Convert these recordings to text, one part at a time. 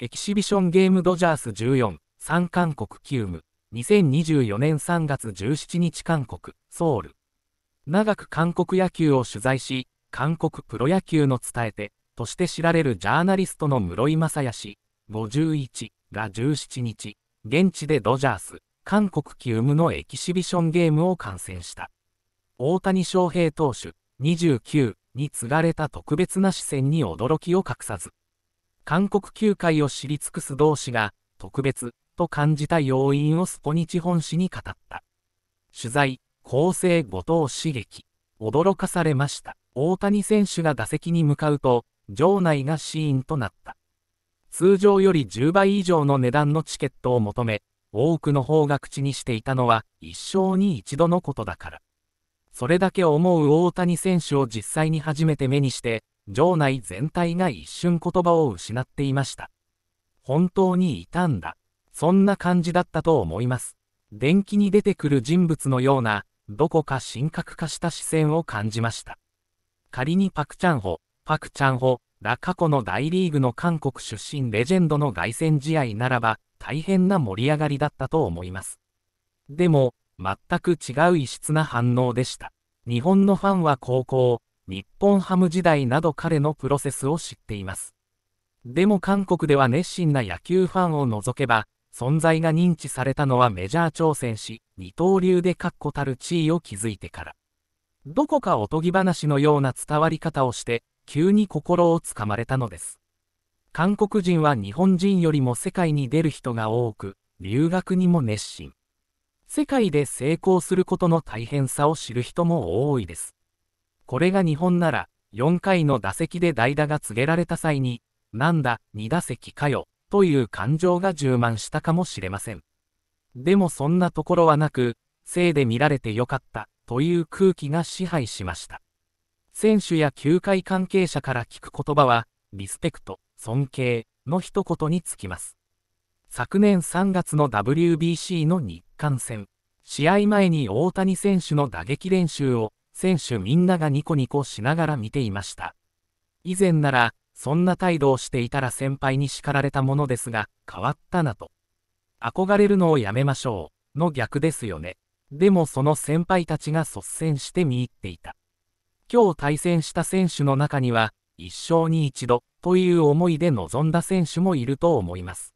エキシビションゲームドジャース14、3韓国キューム、2024年3月17日韓国、ソウル。長く韓国野球を取材し、韓国プロ野球の伝えて、として知られるジャーナリストの室井正也氏、51が17日、現地でドジャース、韓国キームのエキシビションゲームを観戦した。大谷翔平投手、29に継がれた特別な視線に驚きを隠さず。韓国球界を知り尽くす同士が、特別、と感じた要因をスポニチ本誌に語った。取材、構成後藤刺激。驚かされました。大谷選手が打席に向かうと、場内がシーンとなった。通常より10倍以上の値段のチケットを求め、多くの方が口にしていたのは一生に一度のことだから。それだけ思う大谷選手を実際に初めて目にして、場内全体が一瞬言葉を失っていました。本当にいたんだ。そんな感じだったと思います。電気に出てくる人物のような、どこか神格化した視線を感じました。仮にパクチャンホ、パクチャンホら過去の大リーグの韓国出身レジェンドの凱旋試合ならば、大変な盛り上がりだったと思います。でも、全く違う異質な反応でした。日本のファンは高校、日本ハム時代など彼のプロセスを知っています。でも韓国では熱心な野球ファンを除けば、存在が認知されたのはメジャー挑戦し、二刀流で確固たる地位を築いてから。どこかおとぎ話のような伝わり方をして、急に心をつかまれたのです。韓国人は日本人よりも世界に出る人が多く、留学にも熱心。世界で成功することの大変さを知る人も多いです。これが日本なら、4回の打席で代打が告げられた際に、なんだ、2打席かよ、という感情が充満したかもしれません。でもそんなところはなく、せいで見られてよかった、という空気が支配しました。選手や球界関係者から聞く言葉は、リスペクト、尊敬の一言につきます。昨年3月の WBC の日韓戦、試合前に大谷選手の打撃練習を選手みんながニコニコしながら見ていました。以前なら、そんな態度をしていたら先輩に叱られたものですが、変わったなと。憧れるのをやめましょう、の逆ですよね。でもその先輩たちが率先して見入っていた。今日対戦した選手の中には、一生に一度という思いで臨んだ選手もいると思います。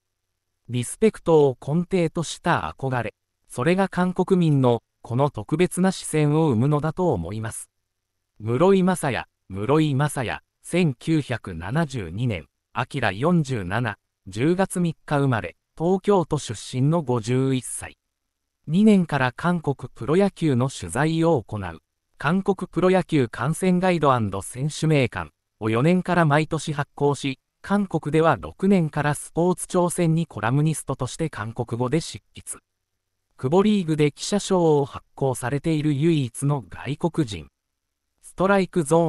リスペクトを根底とした憧れ。それが韓国民のこの特別な視線を生むのだと思います。室井雅也、室井雅也、1972年、あきら47、10月3日生まれ、東京都出身の51歳。2年から韓国プロ野球の取材を行う、韓国プロ野球観戦ガイド選手名鑑を4年から毎年発行し、韓国では6年からスポーツ挑戦にコラムニストとして韓国語で執筆。久保リーグで記者賞を発行されている唯一の外国人。ストライクゾーン